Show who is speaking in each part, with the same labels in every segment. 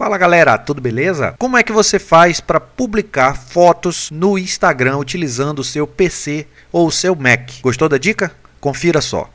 Speaker 1: Fala galera, tudo beleza? Como é que você faz para publicar fotos no Instagram utilizando o seu PC ou o seu Mac? Gostou da dica? Confira só.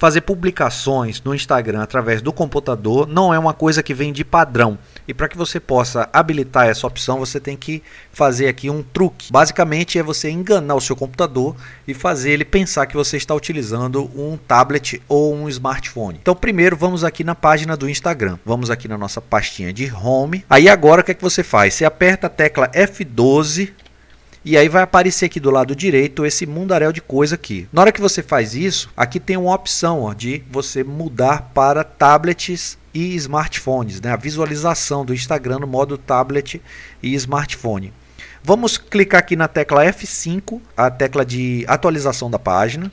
Speaker 1: fazer publicações no Instagram através do computador não é uma coisa que vem de padrão. E para que você possa habilitar essa opção, você tem que fazer aqui um truque. Basicamente é você enganar o seu computador e fazer ele pensar que você está utilizando um tablet ou um smartphone. Então, primeiro vamos aqui na página do Instagram. Vamos aqui na nossa pastinha de home. Aí agora o que é que você faz? Você aperta a tecla F12 e aí vai aparecer aqui do lado direito esse mundaréu de coisa aqui. Na hora que você faz isso, aqui tem uma opção ó, de você mudar para tablets e smartphones, né? a visualização do Instagram no modo tablet e smartphone. Vamos clicar aqui na tecla F5, a tecla de atualização da página.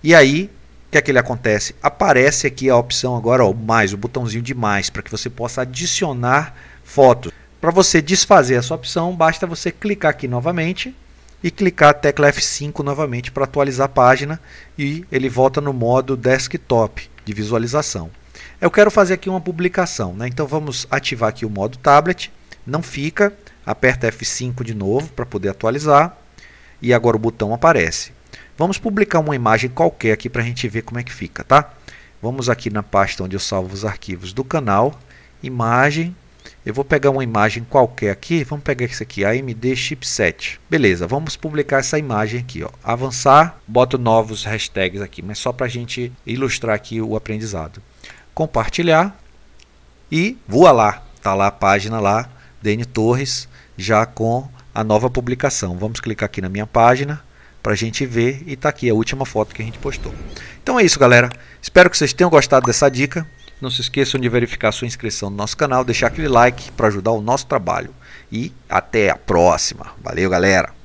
Speaker 1: E aí, o que é que ele acontece? Aparece aqui a opção agora, ó, mais, o botãozinho de mais, para que você possa adicionar fotos. Para você desfazer essa opção, basta você clicar aqui novamente e clicar a tecla F5 novamente para atualizar a página e ele volta no modo desktop de visualização. Eu quero fazer aqui uma publicação, né? então vamos ativar aqui o modo tablet, não fica, aperta F5 de novo para poder atualizar e agora o botão aparece. Vamos publicar uma imagem qualquer aqui para a gente ver como é que fica, tá? Vamos aqui na pasta onde eu salvo os arquivos do canal, imagem, eu vou pegar uma imagem qualquer aqui, vamos pegar isso aqui, AMD chipset. Beleza, vamos publicar essa imagem aqui, ó. Avançar, boto novos hashtags aqui, mas só para a gente ilustrar aqui o aprendizado. Compartilhar e voa lá, Está lá a página lá, Dene Torres, já com a nova publicação. Vamos clicar aqui na minha página para a gente ver e está aqui a última foto que a gente postou. Então é isso, galera. Espero que vocês tenham gostado dessa dica. Não se esqueçam de verificar sua inscrição no nosso canal, deixar aquele like para ajudar o nosso trabalho. E até a próxima. Valeu, galera!